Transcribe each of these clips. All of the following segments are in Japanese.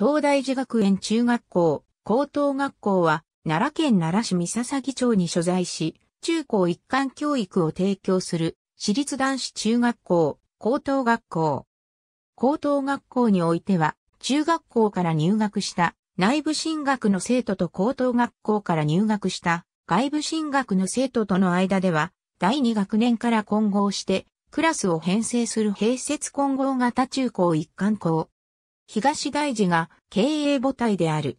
東大寺学園中学校、高等学校は、奈良県奈良市三笹町に所在し、中高一貫教育を提供する、私立男子中学校、高等学校。高等学校においては、中学校から入学した内部進学の生徒と高等学校から入学した外部進学の生徒との間では、第2学年から混合して、クラスを編成する併設混合型中高一貫校、東大寺が経営母体である。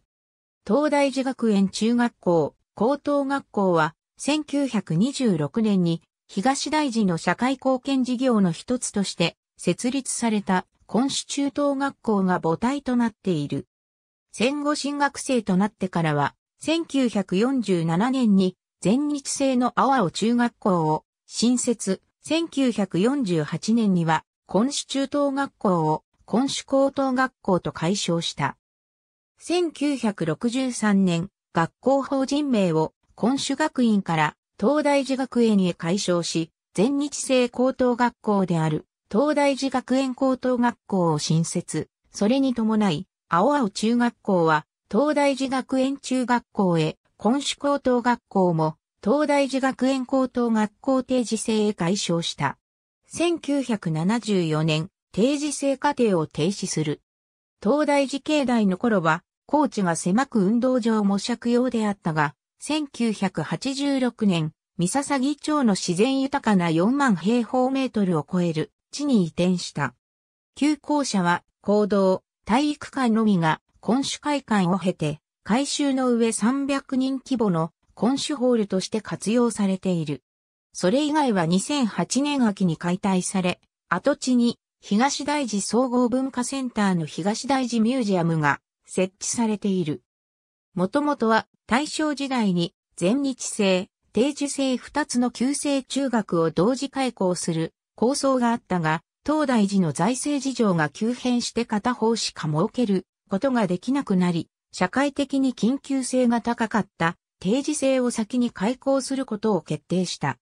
東大寺学園中学校、高等学校は1926年に東大寺の社会貢献事業の一つとして設立された今市中等学校が母体となっている。戦後進学生となってからは1947年に全日制の阿波尾中学校を新設、1948年には今市中等学校を今主高等学校と解消した。1963年、学校法人名を今主学院から東大寺学園へ解消し、全日制高等学校である東大寺学園高等学校を新設。それに伴い、青青中学校は東大寺学園中学校へ、今主高等学校も東大寺学園高等学校定時制へ解消した。1974年、定時制過程を停止する。東大寺境内の頃は、高知が狭く運動場も借用であったが、1986年、三笹木町の自然豊かな4万平方メートルを超える地に移転した。旧校舎は、行動、体育館のみが、今週会館を経て、改修の上300人規模の今週ホールとして活用されている。それ以外は2008年秋に解体され、跡地に東大寺総合文化センターの東大寺ミュージアムが設置されている。もともとは大正時代に全日制、定時制二つの旧制中学を同時開校する構想があったが、東大寺の財政事情が急変して片方しか設けることができなくなり、社会的に緊急性が高かった定時制を先に開校することを決定した。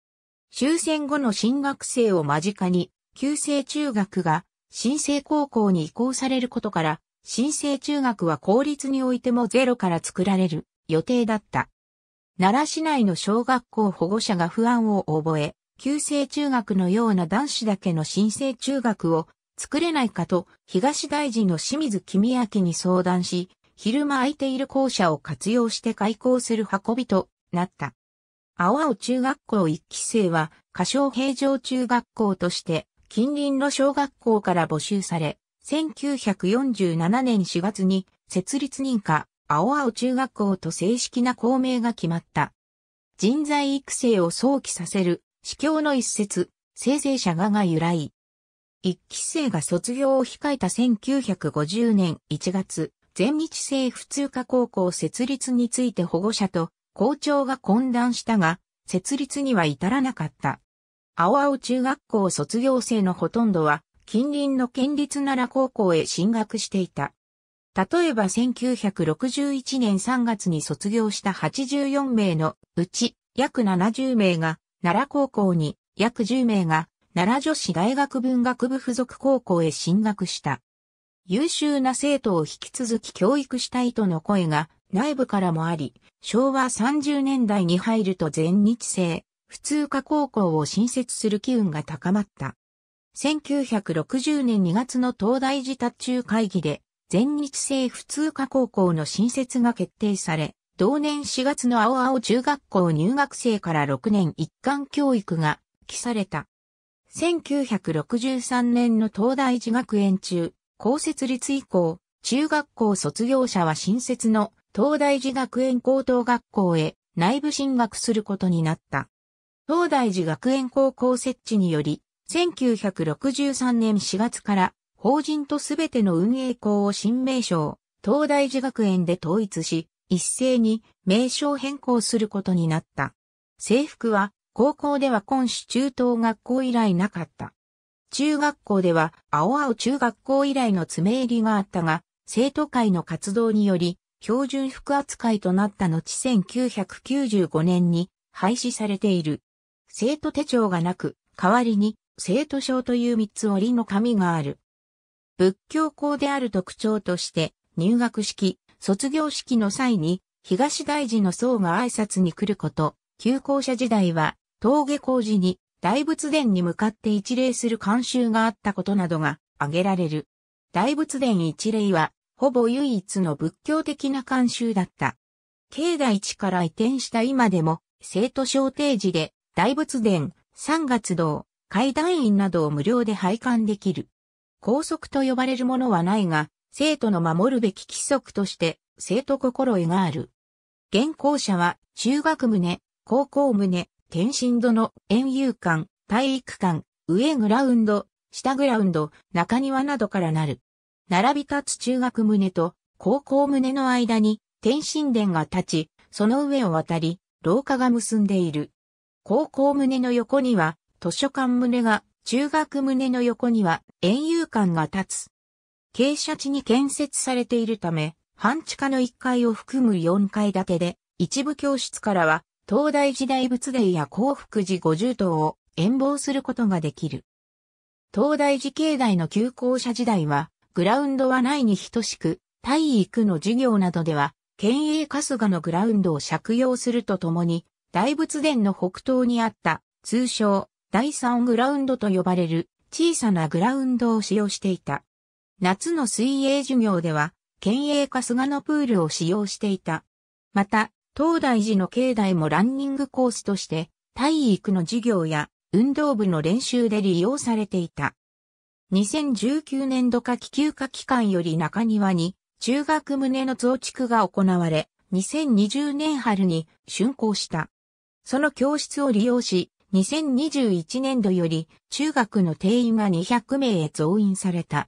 終戦後の新学生を間近に旧制中学が新生高校に移行されることから、新生中学は公立においてもゼロから作られる予定だった。奈良市内の小学校保護者が不安を覚え、旧制中学のような男子だけの新生中学を作れないかと東大臣の清水公明に相談し、昼間空いている校舎を活用して開校する運びとなった。青青中学校1期生は、歌唱平常中学校として近隣の小学校から募集され、1947年4月に設立認可、青青中学校と正式な校名が決まった。人材育成を想起させる、司教の一節、生成者がが由来。一期生が卒業を控えた1950年1月、全日制普通科高校設立について保護者と校長が懇談したが、設立には至らなかった。青青中学校卒業生のほとんどは、近隣の県立奈良高校へ進学していた。例えば1961年3月に卒業した84名のうち約70名が奈良高校に約10名が奈良女子大学文学部附属高校へ進学した。優秀な生徒を引き続き教育したいとの声が内部からもあり、昭和30年代に入ると全日制、普通科高校を新設する機運が高まった。1960年2月の東大寺達中会議で、全日制普通科高校の新設が決定され、同年4月の青青中学校入学生から6年一貫教育が記された。1963年の東大寺学園中、高設立以降、中学校卒業者は新設の東大寺学園高等学校へ内部進学することになった。東大寺学園高校設置により、1963年4月から法人とすべての運営校を新名称、東大寺学園で統一し、一斉に名称変更することになった。制服は高校では今市中等学校以来なかった。中学校では青青中学校以来の詰め入りがあったが、生徒会の活動により、標準服扱いとなった後1995年に廃止されている。生徒手帳がなく、代わりに生徒証という三つ折りの紙がある。仏教校である特徴として、入学式、卒業式の際に、東大寺の僧が挨拶に来ること、旧校舎時代は、峠工校時に、大仏殿に向かって一礼する慣習があったことなどが挙げられる。大仏殿一礼は、ほぼ唯一の仏教的な慣習だった。境内地から移転した今でも、生徒小定示で大仏殿、三月堂、階段院などを無料で拝観できる。校則と呼ばれるものはないが、生徒の守るべき規則として、生徒心得がある。現校舎は、中学棟、高校棟、天津殿、園遊館、体育館、上グラウンド、下グラウンド、中庭などからなる。並び立つ中学棟と高校棟の間に天津殿が立ち、その上を渡り、廊下が結んでいる。高校棟の横には、図書館棟が、中学棟の横には、園遊館が立つ。傾斜地に建設されているため、半地下の1階を含む4階建てで、一部教室からは、東大時代仏殿や幸福寺五十塔を遠望することができる。東大寺境内の旧校舎時代は、グラウンドはないに等しく、体育の授業などでは、県営春日のグラウンドを借用するとともに、大仏殿の北東にあった、通称、第三グラウンドと呼ばれる小さなグラウンドを使用していた。夏の水泳授業では、県営か菅野プールを使用していた。また、東大寺の境内もランニングコースとして、体育の授業や運動部の練習で利用されていた。2019年度夏季休暇期間より中庭に中学棟の増築が行われ、2020年春に竣工した。その教室を利用し、2021年度より中学の定員が200名へ増員された。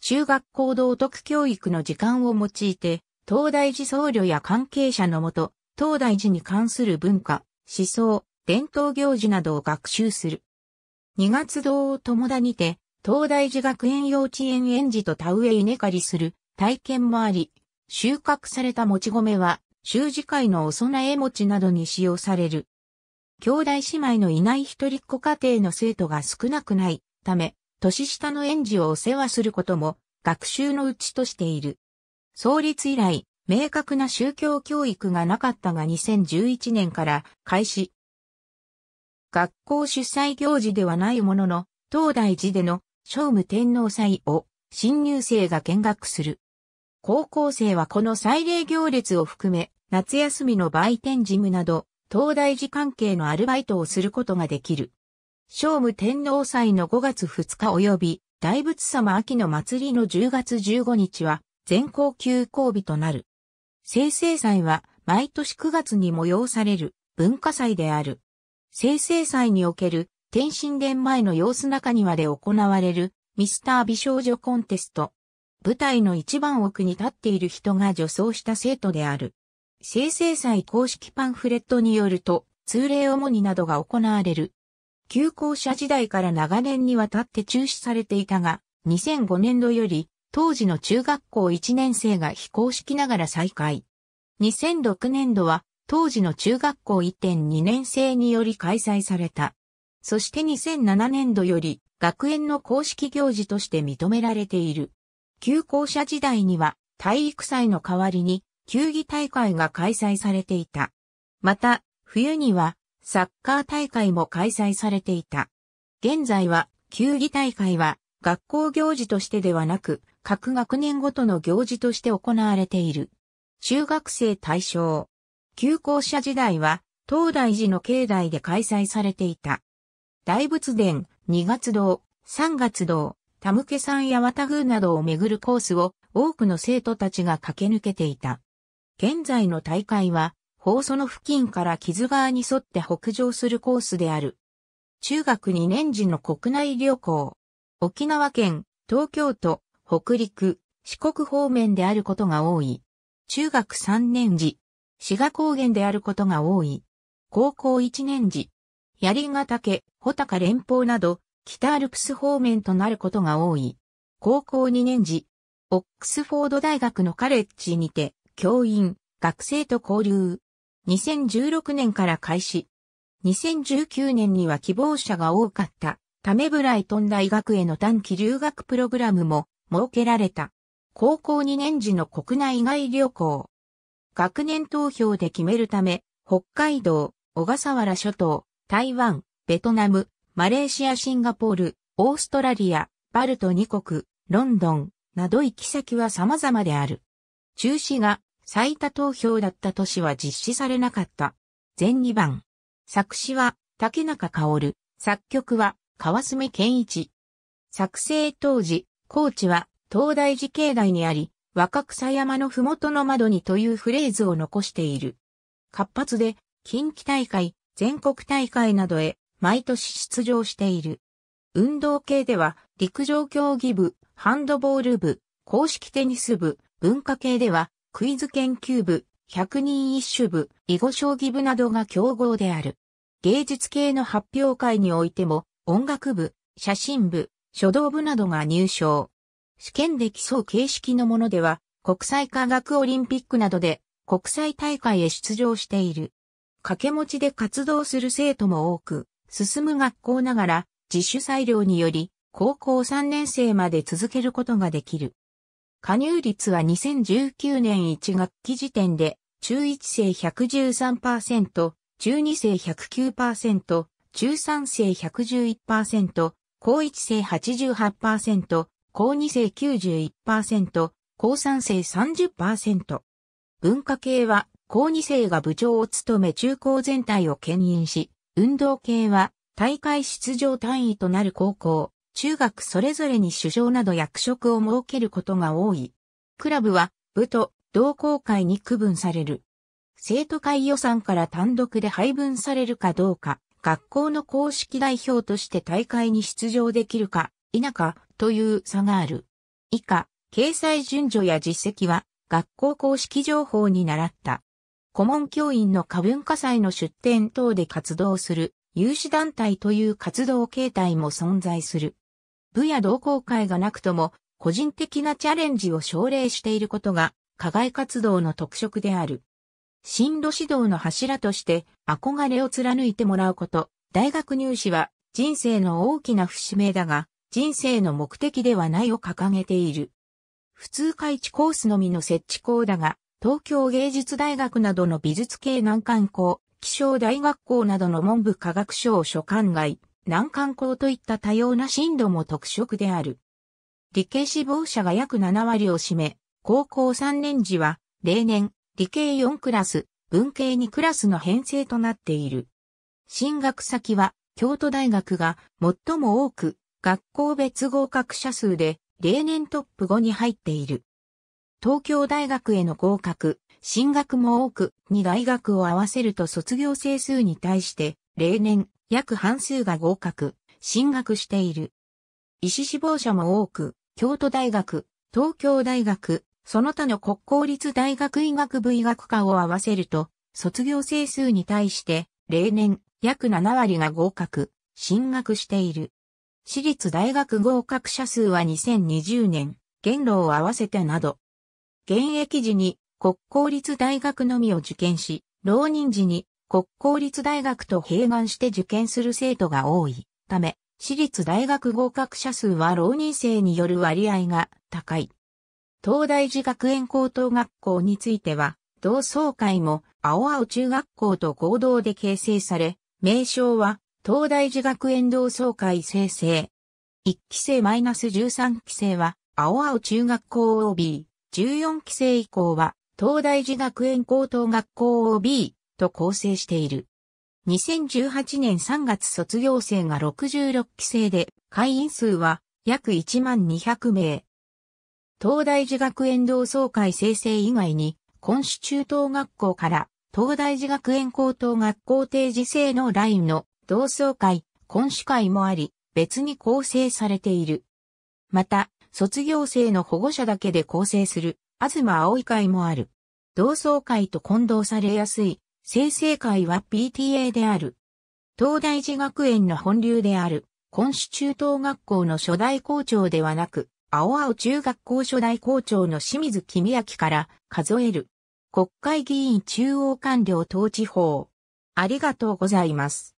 中学校道徳教育の時間を用いて、東大寺僧侶や関係者のもと、東大寺に関する文化、思想、伝統行事などを学習する。二月堂を友田にて、東大寺学園幼稚園園児と田植え稲刈りする体験もあり、収穫されたもち米は習字会のお供え餅などに使用される。兄弟姉妹のいない一人っ子家庭の生徒が少なくないため、年下の園児をお世話することも学習のうちとしている。創立以来、明確な宗教教育がなかったが2011年から開始。学校主催行事ではないものの、東大寺での聖武天皇祭を新入生が見学する。高校生はこの祭礼行列を含め、夏休みの売店事務など、東大寺関係のアルバイトをすることができる。聖武天皇祭の5月2日及び、大仏様秋の祭りの10月15日は、全校休校日となる。生成祭は、毎年9月に催される文化祭である。生成祭における天神殿前の様子中庭で行われるミスター美少女コンテスト。舞台の一番奥に立っている人が女装した生徒である。生成祭公式パンフレットによると、通例主になどが行われる。旧校舎時代から長年にわたって中止されていたが、2005年度より、当時の中学校1年生が非公式ながら再開。2006年度は、当時の中学校1.2年生により開催された。そして2007年度より、学園の公式行事として認められている。旧校舎時代には、体育祭の代わりに、球技大会が開催されていた。また、冬にはサッカー大会も開催されていた。現在は球技大会は学校行事としてではなく、各学年ごとの行事として行われている。中学生対象。旧校舎時代は、東大寺の境内で開催されていた。大仏殿、二月堂、三月堂、田向山んや綿宮などを巡るコースを多くの生徒たちが駆け抜けていた。現在の大会は、放送の付近から木津川に沿って北上するコースである。中学2年時の国内旅行。沖縄県、東京都、北陸、四国方面であることが多い。中学3年時、滋賀高原であることが多い。高校1年時、槍ヶ岳、穂高連峰など、北アルプス方面となることが多い。高校2年時、オックスフォード大学のカレッジにて、教員、学生と交流。2016年から開始。2019年には希望者が多かった、ためらい飛んだ大学への短期留学プログラムも設けられた。高校2年時の国内外旅行。学年投票で決めるため、北海道、小笠原諸島、台湾、ベトナム、マレーシア、シンガポール、オーストラリア、バルト2国、ロンドン、など行き先は様々である。中止が最多投票だった都市は実施されなかった。全2番。作詞は竹中薫、作曲は川澄健一。作成当時、高知は東大寺境内にあり、若草山のふもとの窓にというフレーズを残している。活発で近畿大会、全国大会などへ毎年出場している。運動系では陸上競技部、ハンドボール部、公式テニス部、文化系ではクイズ研究部、百人一首部、囲碁将棋部などが競合である。芸術系の発表会においても、音楽部、写真部、書道部などが入賞。試験で競う形式のものでは、国際科学オリンピックなどで国際大会へ出場している。掛け持ちで活動する生徒も多く、進む学校ながら自主裁量により、高校3年生まで続けることができる。加入率は2019年1学期時点で、中1生113%、中2生109%、中3生111%、高1生88%、高2生91%、高3生30%。文化系は、高2生が部長を務め中高全体を牽引し、運動系は大会出場単位となる高校、中学それぞれに首相など役職を設けることが多い。クラブは部と同好会に区分される。生徒会予算から単独で配分されるかどうか、学校の公式代表として大会に出場できるか否かという差がある。以下、掲載順序や実績は学校公式情報に習った。顧問教員の過文化祭の出展等で活動する有志団体という活動形態も存在する。部や同好会がなくとも、個人的なチャレンジを奨励していることが、課外活動の特色である。進路指導の柱として、憧れを貫いてもらうこと、大学入試は、人生の大きな節目だが、人生の目的ではないを掲げている。普通開地コースのみの設置校だが、東京芸術大学などの美術系難関校、気象大学校などの文部科学省所管外、難関校といった多様な進路も特色である。理系志望者が約7割を占め、高校3年時は、例年、理系4クラス、文系2クラスの編成となっている。進学先は、京都大学が最も多く、学校別合格者数で、例年トップ5に入っている。東京大学への合格、進学も多く、2大学を合わせると卒業生数に対して、例年、約半数が合格、進学している。医師志望者も多く、京都大学、東京大学、その他の国公立大学医学部医学科を合わせると、卒業生数に対して、例年、約7割が合格、進学している。私立大学合格者数は2020年、元老を合わせてなど。現役時に国公立大学のみを受験し、浪人時に国公立大学と併願して受験する生徒が多いため、私立大学合格者数は浪人生による割合が高い。東大寺学園高等学校については、同窓会も青青中学校と合同で形成され、名称は東大寺学園同窓会生成。1期生マイナス -13 期生は青青中学校 OB、14期生以降は東大寺学園高等学校 OB、と構成している。2018年3月卒業生が66期生で、会員数は約1万200名。東大寺学園同窓会生成以外に、今週中等学校から東大寺学園高等学校定時制のラインの同窓会、今週会もあり、別に構成されている。また、卒業生の保護者だけで構成する、東葵会もある。同窓会と混同されやすい生成会は PTA である。東大寺学園の本流である、今週中等学校の初代校長ではなく、青青中学校初代校長の清水公明から数える。国会議員中央官僚統治法。ありがとうございます。